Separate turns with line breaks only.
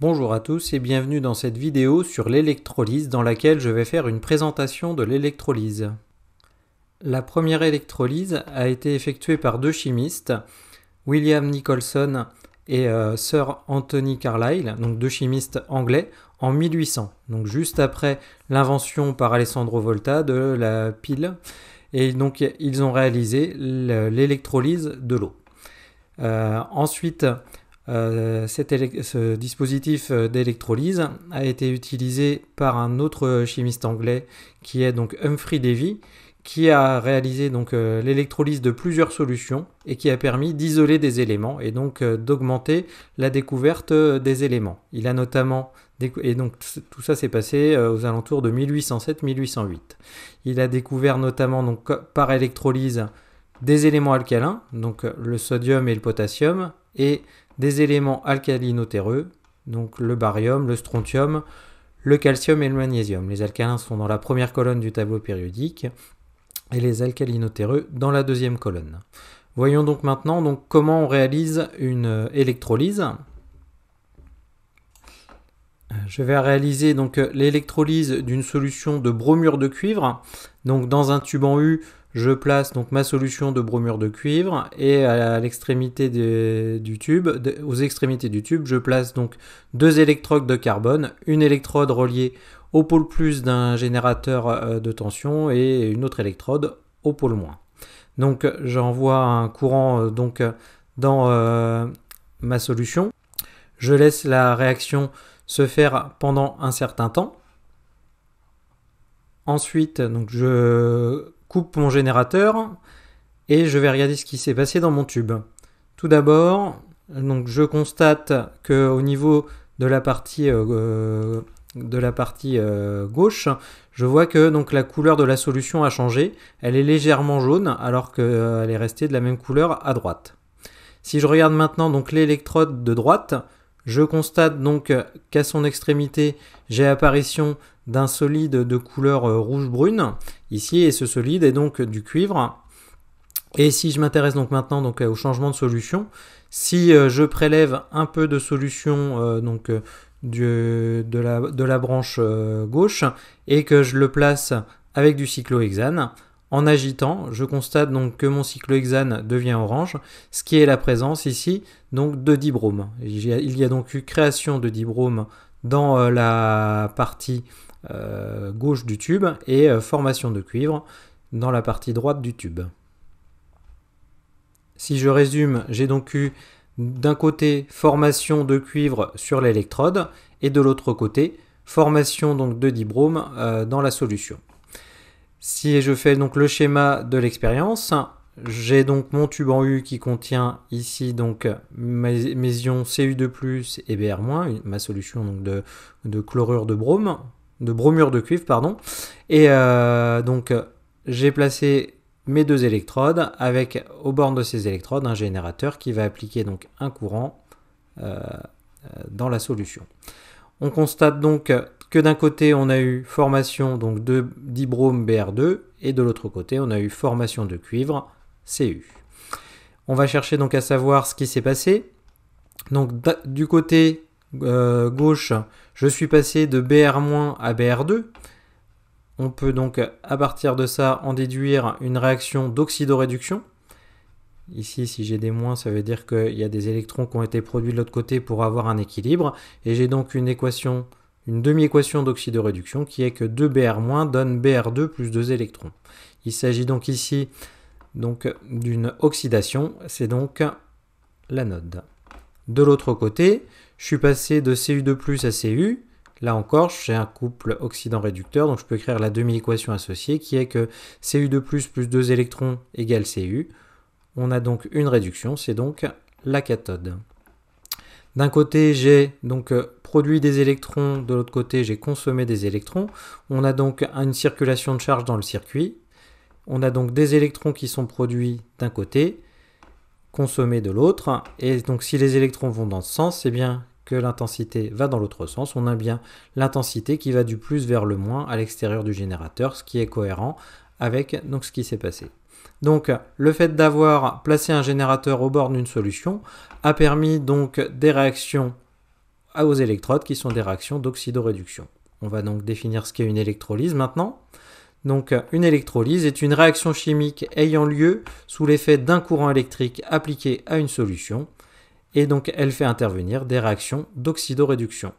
Bonjour à tous et bienvenue dans cette vidéo sur l'électrolyse dans laquelle je vais faire une présentation de l'électrolyse. La première électrolyse a été effectuée par deux chimistes, William Nicholson et euh, Sir Anthony Carlyle, donc deux chimistes anglais, en 1800, donc juste après l'invention par Alessandro Volta de la pile. Et donc ils ont réalisé l'électrolyse de l'eau. Euh, ensuite, euh, ce dispositif euh, d'électrolyse a été utilisé par un autre euh, chimiste anglais qui est donc Humphrey Davy, qui a réalisé donc l'électrolyse de plusieurs solutions et qui a permis d'isoler des éléments et donc d'augmenter la découverte des éléments. Il a notamment et donc tout ça s'est passé aux alentours de 1807-1808. Il a découvert notamment donc par électrolyse des éléments alcalins, donc le sodium et le potassium, et des éléments alcalinotéreux, donc le barium, le strontium, le calcium et le magnésium. Les alcalins sont dans la première colonne du tableau périodique et les alcalinotéreux dans la deuxième colonne. Voyons donc maintenant donc, comment on réalise une électrolyse. Je vais réaliser donc l'électrolyse d'une solution de bromure de cuivre, donc dans un tube en U je place donc ma solution de bromure de cuivre et à l'extrémité du tube, aux extrémités du tube, je place donc deux électrodes de carbone, une électrode reliée au pôle plus d'un générateur euh, de tension et une autre électrode au pôle moins. Donc j'envoie un courant euh, donc dans euh, ma solution. Je laisse la réaction se faire pendant un certain temps. Ensuite, donc je coupe mon générateur et je vais regarder ce qui s'est passé dans mon tube. Tout d'abord, donc je constate que au niveau de la partie euh, euh, de la partie euh, gauche, je vois que donc la couleur de la solution a changé. Elle est légèrement jaune alors qu'elle est restée de la même couleur à droite. Si je regarde maintenant donc l'électrode de droite, je constate donc qu'à son extrémité, j'ai apparition d'un solide de couleur euh, rouge-brune ici, et ce solide est donc du cuivre. Et si je m'intéresse donc maintenant donc, euh, au changement de solution, si euh, je prélève un peu de solution donc, de, la, branche gauche et que je le place avec du cyclohexane, en agitant, je constate donc que mon cyclohexane devient orange, ce qui est la présence ici donc de dibrome. Il y a, il y a donc eu création de dibrome dans euh, la partie euh, gauche du tube et euh, formation de cuivre dans la partie droite du tube. Si je résume, j'ai donc eu d'un côté formation de cuivre sur l'électrode et de l'autre côté formation donc de dibrome dans la solution. Si je fais donc le schéma de l'expérience, j'ai donc mon tube en U qui contient ici donc mes, ions Cu2+, et Br-, ma solution de, chlorure de brome, de bromure de cuivre, pardon. Et euh, donc j'ai placé mes deux électrodes avec au bornes de ces électrodes un générateur qui va appliquer donc un courant euh, euh, dans la solution. On constate donc que d'un côté on a eu formation donc de dibrome Br2 et de l'autre côté on a eu formation de cuivre CU. On va chercher donc à savoir ce qui s'est passé. Donc du côté euh, gauche, je suis passé de BR- à BR2. On peut donc à partir de ça en déduire une réaction d'oxydoréduction. Ici, si j'ai des moins, ça veut dire qu'il y a des électrons qui ont été produits de l'autre côté pour avoir un équilibre. Et j'ai donc une équation, une demi-équation d'oxydoréduction qui est que 2Br- donne Br2 plus 2 électrons. Il s'agit donc ici donc d'une oxydation, c'est donc l'anode. De l'autre côté, je suis passé de Cu2 à Cu. Là encore, j'ai un couple oxydant-réducteur, donc je peux écrire la demi-équation associée qui est que Cu2 plus 2 électrons égale Cu. On a donc une réduction, c'est donc la cathode. D'un côté, j'ai donc euh, produit des électrons, de l'autre côté, j'ai consommé des électrons. On a donc une circulation de charge dans le circuit, on a donc des électrons qui sont produits d'un côté, consommés de l'autre. Et donc si les électrons vont dans ce sens, c'est bien que l'intensité va dans l'autre sens. On a bien l'intensité qui va du plus vers le moins à l'extérieur du générateur, ce qui est cohérent avec ce qui s'est passé. Donc le fait d'avoir placé un générateur au bord d'une solution a permis donc des réactions aux électrodes qui sont des réactions d'oxydoréduction. On va donc définir ce qu'est une électrolyse maintenant. Donc euh, une électrolyse est une réaction chimique ayant lieu sous l'effet d'un courant électrique appliqué à une solution, et donc elle fait intervenir des réactions d'oxydoréduction.